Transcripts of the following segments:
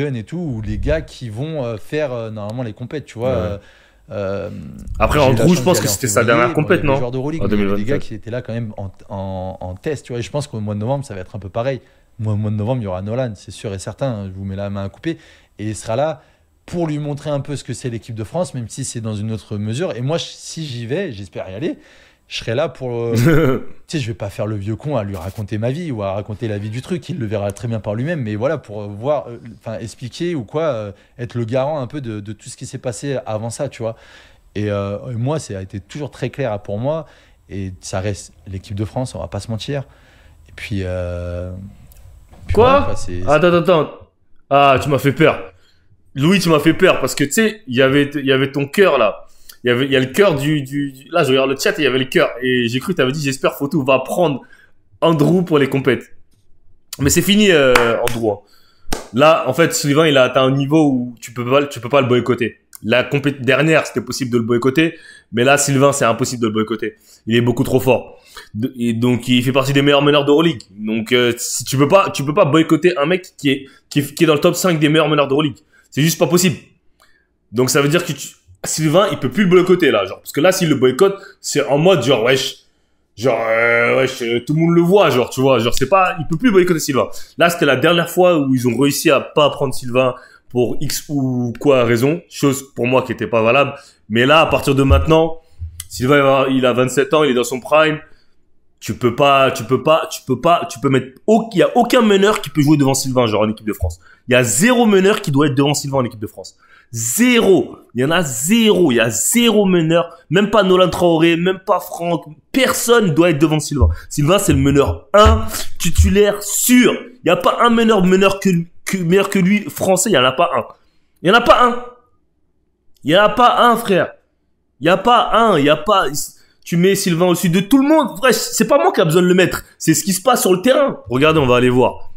et tout, ou les gars qui vont euh, faire euh, normalement les compètes, tu vois. Euh, Après, en gros, je pense que c'était sa dernière compète, non en 2020, les gars qui étaient là quand même en, test, tu vois. Et je pense qu'au mois de novembre, ça va être un peu pareil. au mois de novembre, il y aura Nolan, c'est sûr et certain. Hein, je vous mets la main à couper. Et il sera là pour lui montrer un peu ce que c'est l'équipe de France, même si c'est dans une autre mesure. Et moi, si j'y vais, j'espère y aller je serai là pour. Euh, tu sais, je vais pas faire le vieux con à lui raconter ma vie ou à raconter la vie du truc. Il le verra très bien par lui-même. Mais voilà, pour euh, voir, euh, enfin, expliquer ou quoi, être le garant un peu de, tout ce qui s'est passé avant ça, tu vois. Et, moi, ça a été toujours très clair pour moi. Et ça reste l'équipe de France, on va pas se mentir. Et puis. quoi Attends, Attends, attends. Ah, tu m'as fait peur. Louis, tu m'as fait peur parce que tu sais, il y avait ton cœur là il y avait il a le cœur du, du, là je regarde le chat et il y avait le cœur et j'ai cru tu avais dit j'espère photo va prendre Andrew pour les compètes. Mais c'est fini euh, Andrew. Hein. Là en fait Sylvain, il a atteint un niveau où tu peux pas tu peux pas le boycotter. La compète dernière c'était possible de le boycotter, mais là Sylvain c'est impossible de le boycotter. Il est beaucoup trop fort. Et donc il fait partie des meilleurs meneurs de d'Euroleague. Donc euh, si tu peux pas tu peux pas boycotter un mec qui est qui dans le top 5 des meilleurs meneurs de d'Euroleague. C'est juste pas possible. Donc ça veut dire que tu, Sylvain, il peut plus le boycotter là, genre. Parce que là, s'il le boycotte, c'est en mode genre, wesh, genre, euh, wesh, euh, tout le monde le voit, genre, tu vois, genre, c'est pas, il peut plus boycotter Sylvain. Là, c'était la dernière fois où ils ont réussi à pas prendre Sylvain pour X ou quoi raison, chose pour moi qui était pas valable. Mais là, à partir de maintenant, Sylvain, il a 27 ans, il est dans son prime, tu peux pas, tu peux pas, tu peux pas, tu peux mettre. Il y a aucun meneur qui peut jouer devant Sylvain, genre en équipe de France. Il y a zéro meneur qui doit être devant Sylvain en équipe de France. Zéro. Il y en a zéro. Il y a zéro meneur. Même pas Nolan Traoré, même pas Franck. Personne doit être devant Sylvain. Sylvain, c'est le meneur 1, titulaire sûr. Il n'y a pas un meneur, meneur que, meilleur que lui français. Il n'y en a pas un. Il n'y en a pas un. Il n'y en a pas un, frère. Il n'y a pas un. Il n'y a pas. Tu mets Sylvain au-dessus de tout le monde. c'est pas moi qui a besoin de le mettre. C'est ce qui se passe sur le terrain. Regardez, on va aller voir.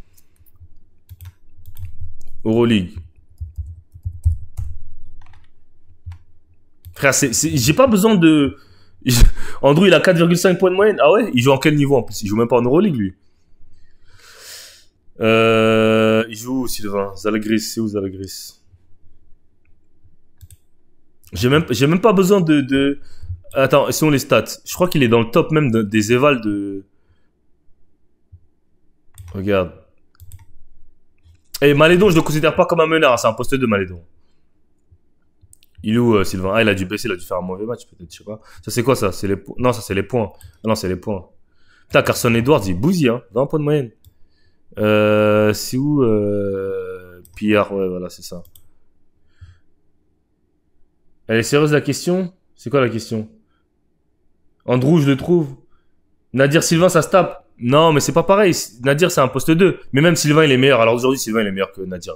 Euroleague. Frère, j'ai pas besoin de. Andrew, il a 4,5 points de moyenne. Ah ouais Il joue en quel niveau en plus Il joue même pas en Euroleague, lui. Euh, il joue où, Sylvain Zalagris, c'est où Zalagris J'ai même, même pas besoin de, Attends, sont les stats. Je crois qu'il est dans le top même des évals de. Regarde. Et eh, Malédon, je le considère pas comme un meneur. C'est un poste de Malédon. Il est où, euh, Sylvain Ah, il a dû baisser, il a dû faire un mauvais match, peut-être, je sais pas. Ça, c'est quoi, ça C'est les Non, ça, c'est les points. Ah, non, c'est les points. Putain, Carson Edwards, il bousille, hein. 20 points de moyenne. Euh, c'est où euh, Pierre, ouais, voilà, c'est ça. Elle est sérieuse, la question C'est quoi la question Andrew, je le trouve. Nadir Sylvain, ça se tape. Non, mais c'est pas pareil. Nadir, c'est un poste 2. Mais même Sylvain, il est meilleur. Alors aujourd'hui, Sylvain, il est meilleur que Nadir.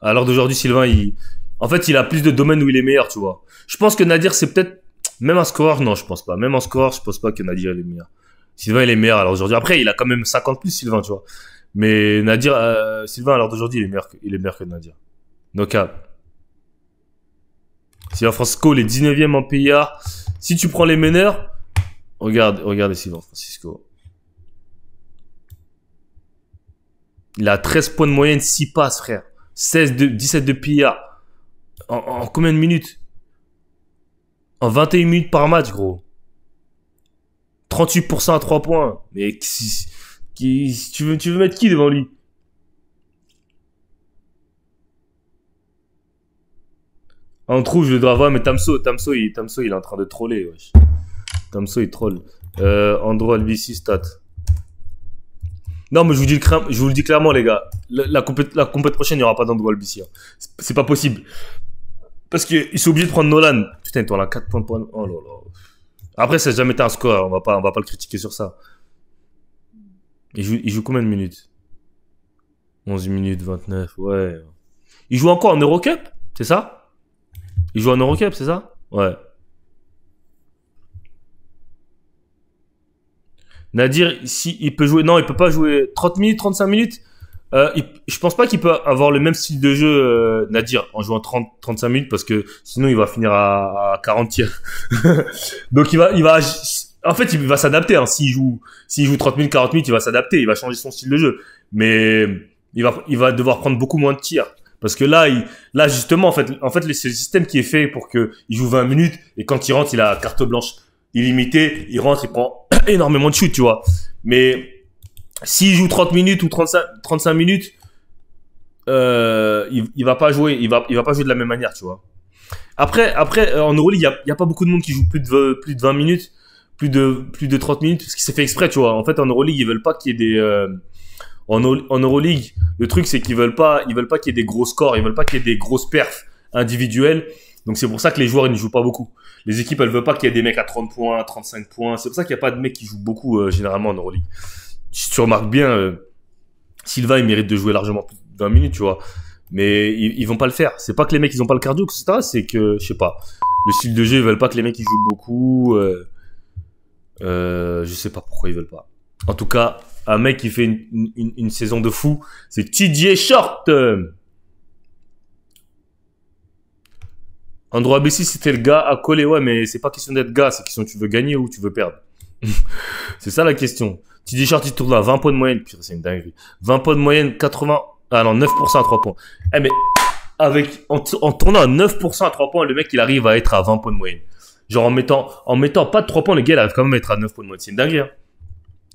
Alors d'aujourd'hui, Sylvain, il... en fait, il a plus de domaines où il est meilleur, tu vois. Je pense que Nadir, c'est peut-être. Même en score non, je pense pas. Même en score je pense pas que Nadir, il est meilleur. Sylvain, il est meilleur. Alors aujourd'hui, après, il a quand même 50 plus, Sylvain, tu vois. Mais Nadir, euh, Sylvain, alors d'aujourd'hui, il, est meilleur que... il est meilleur que Nadir. No cap. Sylvain Francisco, les 19e en PIA, si tu prends les meneurs, regarde, regarde Sylvain Francisco. Il a 13 points de moyenne, 6 passes, frère. 16 de, 17 de PIA. En, en combien de minutes En 21 minutes par match, gros. 38% à 3 points. Mais qui, qui, tu, veux, tu veux mettre qui devant lui En trou, je le dois mais Tamso, Tamso, il, il est en train de troller. Wesh. Tamso, il troll. Euh, Andro stat. Non, mais je vous, dis, je vous le dis clairement, les gars. La, la, prochaine, il n'y aura pas d'Andro LBC. Hein. C'est pas possible. Parce qu'ils sont obligé de prendre Nolan. Putain, il tourne à 4 points. Oh là là. Après, ça n'a jamais été un score. Hein. On va pas, va pas le critiquer sur ça. Il joue, il joue combien de minutes 11 minutes 29, ouais. Il joue encore en Eurocup, c'est ça il joue un Eurocup, c'est ça Ouais. Nadir, si il peut jouer, non, il peut pas jouer 30 minutes, 35 minutes. Euh, je pense pas qu'il peut avoir le même style de jeu, euh, Nadir, en jouant 30, 35 minutes parce que sinon il va finir à, 40 tirs. Donc il va, il va, en fait, il va s'adapter. Hein. S'il joue, joue 30 minutes, 40 minutes, il va s'adapter. Il va changer son style de jeu, mais il va, il va devoir prendre beaucoup moins de tirs. Parce que là, là justement, en fait, en fait c'est le système qui est fait pour qu'il joue 20 minutes et quand il rentre, il a carte blanche illimitée. Il rentre, il prend énormément de shoots, tu vois. Mais s'il joue 30 minutes ou 35, 35 minutes, euh, il, il, va pas jouer. Il va, il va pas jouer de la même manière, tu vois. Après, après euh, en Euroleague, il n'y a, pas beaucoup de monde qui joue plus de, plus de 20 minutes, plus de, plus de 30 minutes, parce qu'il s'est fait exprès, tu vois. En fait, en Euroleague, ils veulent pas qu'il y ait des. Euh, en, Euroleague, le truc c'est qu'ils veulent pas, ils veulent pas qu'il y ait des gros scores, ils veulent pas qu'il y ait des grosses perfs individuelles. Donc c'est pour ça que les joueurs ils ne jouent pas beaucoup. Les équipes elles veulent pas qu'il y ait des mecs à 30 points, à 35 points. C'est pour ça qu'il n'y a pas de mecs qui jouent beaucoup euh, généralement en Euroleague. Si tu remarques bien, euh, Silva il mérite de jouer largement plus de 20 minutes, tu vois. Mais ils, vont pas le faire. C'est pas que les mecs ils n'ont pas le cardio, etc. C'est que je sais pas. Le style de jeu ils veulent pas que les mecs ils jouent beaucoup. Je euh, je sais pas pourquoi ils veulent pas. En tout cas, un mec qui fait une, saison de fou, c'est TJ Short. b ABC, c'était le gars à coller. Ouais, mais c'est pas question d'être gars, c'est question tu veux gagner ou tu veux perdre. c'est ça la question. TJ Short, il tourne à 20 points de moyenne. Putain, c'est une dinguerie. 20 points de moyenne, 80. Ah non, 9% à 3 points. Eh, mais avec, en, tournant à 9% à 3 points, le mec, il arrive à être à 20 points de moyenne. Genre en mettant, en mettant pas de 3 points, le gars, il arrive quand même à être à 9 points de moyenne. C'est une dinguerie. Hein.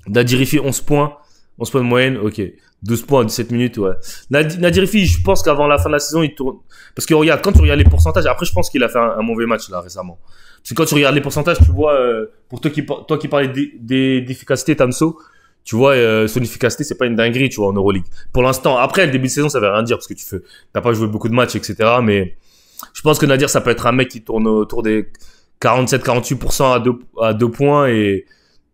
Nadirifi, 11 points. 11 points de moyenne, ok. 12 points, 17 minutes, ouais. Nadirifi, je pense qu'avant la fin de la saison, il tourne. Parce que regarde, quand tu regardes les pourcentages, après, je pense qu'il a fait un, mauvais match, là, récemment. Parce que quand tu regardes les pourcentages, tu vois, euh, pour toi qui, qui parlais d'efficacité, Tamso, tu vois, euh, son efficacité, c'est pas une dinguerie, tu vois, en Euroleague. Pour l'instant, après, le début de saison, ça veut rien dire, parce que tu fais, t'as pas joué beaucoup de matchs, etc. Mais je pense que Nadir, ça peut être un mec qui tourne autour des 47-48% à 2 à deux points et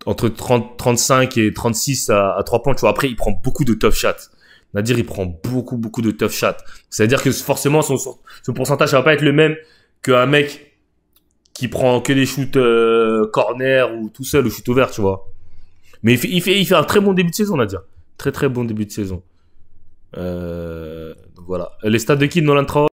entre 35 et 36 à, à 3 points. Tu vois, après, il prend beaucoup de tough shots. Nadir, il prend beaucoup, beaucoup de tough shots. C'est-à-dire que forcément, son, pourcentage ne va pas être le même qu'un mec qui prend que des shoots euh, corner ou tout seul, ou shoot ouvert, tu vois. Mais il fait, il fait, un très bon début de saison, Nadir. Très, très bon début de saison. Euh, voilà. Les stats de qui, dans l'intro